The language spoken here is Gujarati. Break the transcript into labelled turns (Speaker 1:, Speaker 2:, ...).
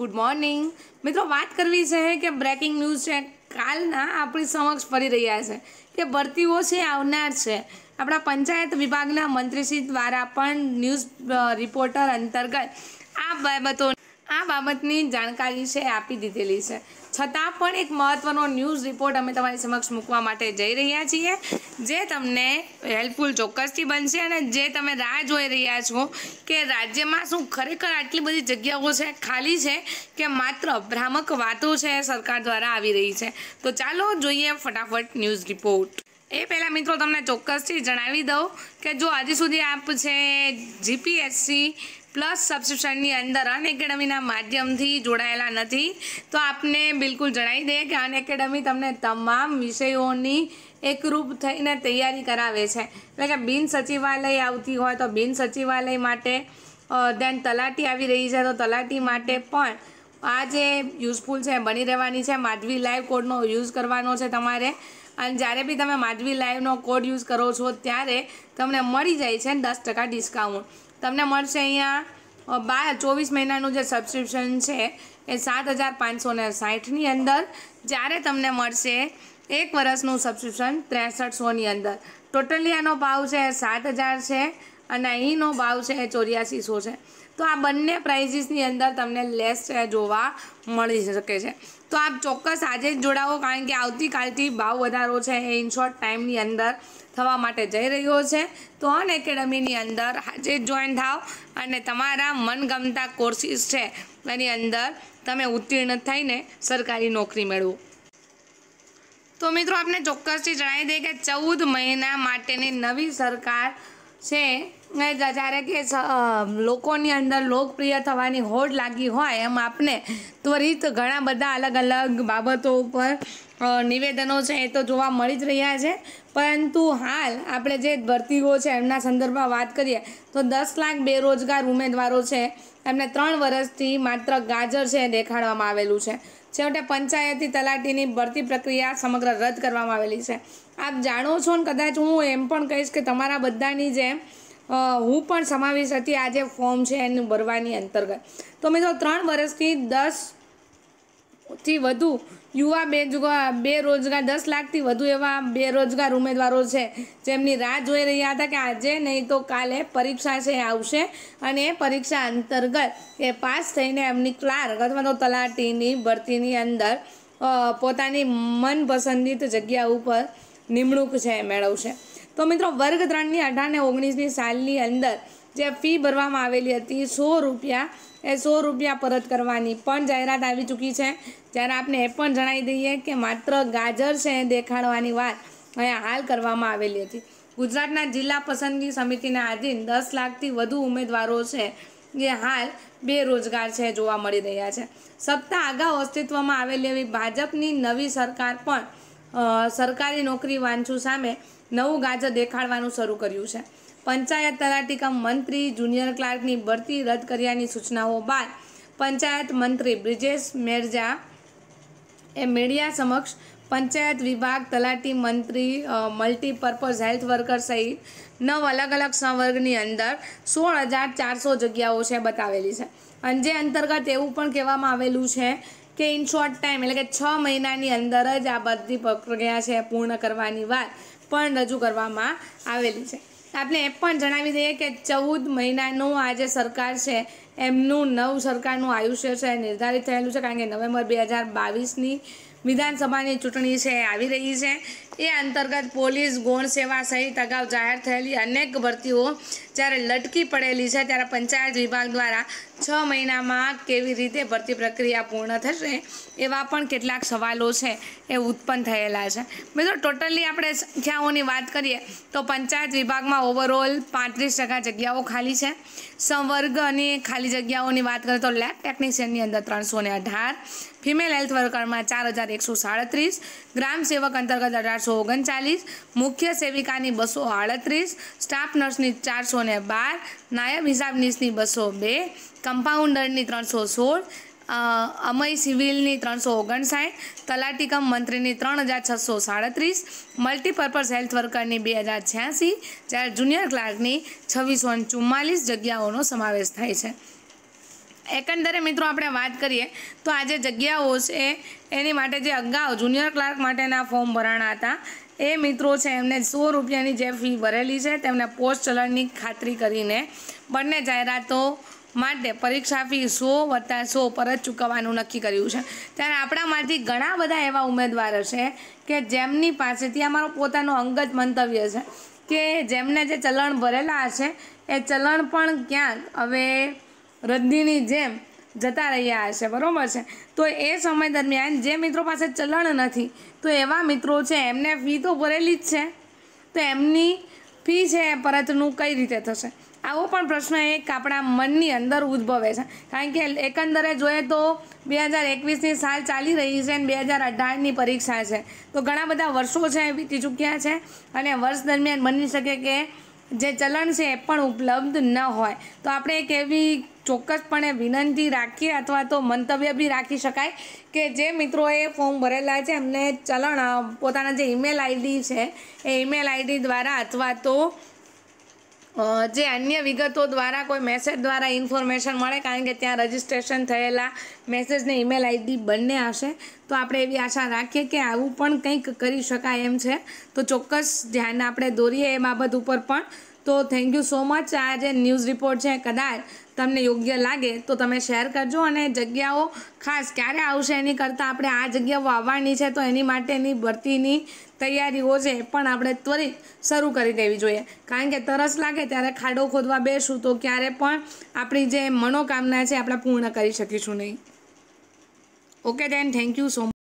Speaker 1: ગુડ મોર્નિંગ મિત્રો વાત કરવી છે કે બ્રેકિંગ ન્યૂઝ છે કાલના આપણી સમક્ષ ફરી રહ્યા છે કે ભરતીઓ છે આવનાર છે આપણા પંચાયત વિભાગના મંત્રીશ્રી દ્વારા પણ ન્યૂઝ રિપોર્ટર અંતર્ગત આ બાબતો આ બાબતની જાણકારી છે આપી દીધેલી છે છતાં પણ એક મહત્ત્વનો ન્યૂઝ રિપોર્ટ અમે તમારી સમક્ષ મૂકવા માટે જઈ રહ્યા છીએ જે તમને હેલ્પફુલ ચોક્કસથી બનશે અને જે તમે રાહ જોઈ રહ્યા છો કે રાજ્યમાં શું ખરેખર આટલી બધી જગ્યાઓ છે ખાલી છે કે માત્ર ભ્રામક વાતો છે સરકાર દ્વારા આવી રહી છે તો ચાલો જોઈએ ફટાફટ ન્યૂઝ રિપોર્ટ એ પહેલાં મિત્રો તમને ચોક્કસથી જણાવી દઉં કે જો હજી સુધી આપ છે જીપીએસસી પ્લસ સબસ્ક્રિપ્શનની અંદર અન એકેડમીના માધ્યમથી જોડાયેલા નથી તો આપને બિલકુલ જણાવી દઈએ કે અનએકેડમી તમને તમામ વિષયોની એકરૂપ થઈને તૈયારી કરાવે છે એટલે કે બિન સચિવાલય આવતી હોય તો બિન સચિવાલય માટે દેન તલાટી આવી રહી છે તો તલાટી માટે પણ આ જે યુઝફુલ છે બની રહેવાની છે માધવી લાઈવ કોડનો યુઝ કરવાનો છે તમારે અને જ્યારે બી તમે માધવી લાઈવનો કોડ યુઝ કરો છો ત્યારે તમને મળી જાય છે દસ ટકા ડિસ્કાઉન્ટ તમને મળશે અહીંયા બાર ચોવીસ મહિનાનું જે સબસ્ક્રિપ્શન છે એ સાત હજાર પાંચસો ને સાઠની અંદર જ્યારે તમને મળશે એક વર્ષનું સબસ્ક્રિપ્શન ત્રેસઠસોની અંદર ટોટલી આનો ભાવ છે સાત હજાર છે અને અહીંનો ભાવ છે ચોર્યાસીસો છે તો આ બંને પ્રાઇઝીસની અંદર તમને લેસ જોવા મળી શકે છે તો આપ ચોક્કસ આજે જ જોડાવો કારણ કે આવતીકાલથી ભાવ વધારો છે એ ઇન શોર્ટ ટાઈમની અંદર થવા માટે જઈ રહ્યો છે તો અન એકેડમીની અંદર આજે જ જોઈન થાવ અને તમારા મનગમતા કોર્સીસ છે એની અંદર તમે ઉત્તીર્ણ થઈને સરકારી નોકરી મેળવો તો મિત્રો આપણે ચોક્કસથી જણાવી દઈએ કે ચૌદ મહિના માટેની નવી સરકાર છે જ્યારે કે લોકોની અંદર લોકપ્રિય થવાની હોડ લાગી હોય એમ આપને ત્વરિત ઘણા બધા અલગ અલગ બાબતો ઉપર નિવેદનો છે એ તો જોવા મળી જ રહ્યા છે પરંતુ હાલ આપણે જે ભરતીઓ છે એમના સંદર્ભમાં વાત કરીએ તો દસ લાખ બેરોજગાર ઉમેદવારો છે એમને ત્રણ વર્ષથી માત્ર ગાજર છે દેખાડવામાં આવેલું છે છેવટે પંચાયતી તલાટીની ભરતી પ્રક્રિયા સમગ્ર રદ કરવામાં આવેલી છે આપ જાણો છો ને કદાચ હું એમ પણ કહીશ કે તમારા બધાની જેમ હું પણ સમાવીશ હતી આ જે ફોર્મ છે એનું ભરવાની અંતર્ગત તો મિત્રો ત્રણ વર્ષથી દસ થી વધુ યુવા બેરોજગાર બેરોજગાર દસ લાખથી વધુ એવા બેરોજગાર ઉમેદવારો છે જેમની રાહ જોઈ રહ્યા હતા કે આજે નહીં તો કાલે પરીક્ષા છે આવશે અને એ પરીક્ષા અંતર્ગત એ પાસ થઈને એમની ક્લાર્ક અથવા તો તલાટીની ભરતીની અંદર પોતાની મનપસંદિત જગ્યા ઉપર નિમણૂક છે મેળવશે તો મિત્રો વર્ગ ત્રણની અઢાર ને ઓગણીસની સાલની અંદર જે ફી ભરવામાં આવેલી હતી સો રૂપિયા એ સો રૂપિયા પરત કરવાની પણ જાહેરાત આવી ચૂકી છે જ્યારે આપને એ પણ જણાવી દઈએ કે માત્ર ગાજર છે દેખાડવાની વાત અહીંયા હાલ કરવામાં આવેલી હતી ગુજરાતના જિલ્લા પસંદગી સમિતિના આધીન દસ લાખથી વધુ ઉમેદવારો છે જે હાલ બેરોજગાર છે જોવા મળી રહ્યા છે સપ્તાહ અગાઉ અસ્તિત્વમાં આવેલી એવી ભાજપની નવી સરકાર પણ સરકારી નોકરી વાંચું સામે નવું ગાજર દેખાડવાનું શરૂ કર્યું છે પંચાયત તલાટી કમ મંત્રી જુનિયર ક્લાર્કની ભરતી રદ કર્યાની સૂચનાઓ બાદ પંચાયત મંત્રી બ્રિજેશ મેરજા એ મીડિયા સમક્ષ પંચાયત વિભાગ તલાટી મંત્રી મલ્ટીપર્પઝ હેલ્થ વર્કર સહિત નવ અલગ અલગ સંવર્ગની અંદર સોળ હજાર ચારસો જગ્યાઓ છે બતાવેલી છે અને જે અંતર્ગત એવું પણ કહેવામાં આવેલું છે કે ઇન શોર્ટ ટાઈમ એટલે કે છ મહિનાની અંદર જ આ બધી પ્રક્રિયા છે પૂર્ણ કરવાની વાત પણ રજૂ કરવામાં આવેલી છે આપણે એ પણ જણાવી દઈએ કે ચૌદ મહિનાનું આ જે સરકાર છે એમનું નવ સરકારનું આયુષ્ય છે નિર્ધારિત થયેલું છે કારણ કે નવેમ્બર બે હજાર બાવીસની વિધાનસભાની ચૂંટણી છે આવી રહી છે એ અંતર્ગત પોલીસ ગૌણ સેવા સહિત અગાઉ જાહેર થયેલી અનેક ભરતીઓ જ્યારે લટકી પડેલી છે ત્યારે પંચાયત વિભાગ દ્વારા છ મહિનામાં કેવી રીતે ભરતી પ્રક્રિયા પૂર્ણ થશે એવા પણ કેટલાક સવાલો છે એ ઉત્પન્ન થયેલા છે મિત્રો ટોટલી આપણે સંખ્યાઓની વાત કરીએ તો પંચાયત વિભાગમાં ઓવરઓલ પાંત્રીસ ટકા જગ્યાઓ ખાલી છે સંવર્ગની ખાલી ખાલી જગ્યાઓની વાત કરીએ તો લેબ ટેકનિશિયનની અંદર ત્રણસો ને અઢાર ફિમેલ હેલ્થ વર્કરમાં ચાર હજાર એકસો સાડત્રીસ ગ્રામ સેવક અંતર્ગત અઢારસો ઓગણચાલીસ મુખ્ય સેવિકાની બસો આડત્રીસ સ્ટાફ નર્સની ચારસો ને બાર નાયબ હિસાબનીસની બસો બે કમ્પાઉન્ડરની ત્રણસો સોળ અમય સિવિલની ત્રણસો ઓગણસાઠ તલાટીકમ મંત્રીની ત્રણ હજાર છસો સાડત્રીસ મલ્ટીપર્પઝ હેલ્થ વર્કરની બે હજાર છ્યાસી જ્યારે જુનિયર ક્લાર્કની છવ્વીસો ચુમ્માલીસ જગ્યાઓનો સમાવેશ થાય છે એકંદરે મિત્રો આપણે વાત કરીએ તો આ જે જગ્યાઓ છે એની માટે જે અગાઉ જુનિયર ક્લાર્ક માટેના ફોર્મ ભરાણા હતા એ મિત્રો છે એમને સો રૂપિયાની જે ફી ભરેલી છે તેમને પોસ્ટ ચલણની ખાતરી કરીને બંને જાહેરાતો માટે પરીક્ષા ફી સો વત્તા સો પરત ચૂકવવાનું નક્કી કર્યું છે ત્યારે આપણામાંથી ઘણા બધા એવા ઉમેદવાર છે કે જેમની પાસેથી અમારો પોતાનો અંગત મંતવ્ય છે કે જેમને જે ચલણ ભરેલા હશે એ ચલણ પણ ક્યાંક હવે રદ્દીની જેમ જતા રહ્યા હશે બરાબર છે તો એ સમય દરમિયાન જે મિત્રો પાસે ચલણ નથી તો એવા મિત્રો છે એમને ફી તો ભરેલી જ છે તો એમની ફી છે પરતનું કઈ રીતે થશે આવો પણ પ્રશ્ન એક આપણા મનની અંદર ઉદ્ભવે છે કારણ કે એકંદરે જોઈએ તો બે હજાર એકવીસની સાલ ચાલી રહી છે અને બે હજાર અઢારની પરીક્ષા છે તો ઘણા બધા વર્ષો છે વીતી ચૂક્યા છે અને વર્ષ દરમિયાન બની શકે કે જે ચલણ છે એ પણ ઉપલબ્ધ ન હોય તો આપણે એક એવી ચોક્કસપણે વિનંતી રાખીએ અથવા તો મંતવ્ય બી રાખી શકાય કે જે મિત્રોએ ફોર્મ ભરેલા છે એમને ચલણ પોતાના જે ઈમેલ આઈડી છે એ ઈમેલ આઈડી દ્વારા અથવા તો જે અન્ય વિગતો દ્વારા કોઈ મેસેજ દ્વારા ઇન્ફોર્મેશન મળે કારણ કે ત્યાં રજીસ્ટ્રેશન થયેલા મેસેજને ઈમેલ આઈડી બંને હશે તો આપણે એવી આશા રાખીએ કે આવું પણ કંઈક કરી શકાય એમ છે તો ચોક્કસ ધ્યાન આપણે દોરીએ એ બાબત ઉપર પણ તો થેન્ક યુ સો મચ આ જે ન્યૂઝ રિપોર્ટ છે કદાચ તમને યોગ્ય લાગે તો તમે શેર કરજો અને જગ્યાઓ ખાસ ક્યારે આવશે એની કરતાં આપણે આ જગ્યાઓ આવવાની છે તો એની માટેની ભરતીની તૈયારીઓ છે પણ આપણે ત્વરિત શરૂ કરી દેવી જોઈએ કારણ કે તરસ લાગે ત્યારે ખાડો ખોદવા બેસું તો ક્યારે પણ આપણી જે મનોકામના છે આપણે પૂર્ણ કરી શકીશું નહીં okay then thank you so much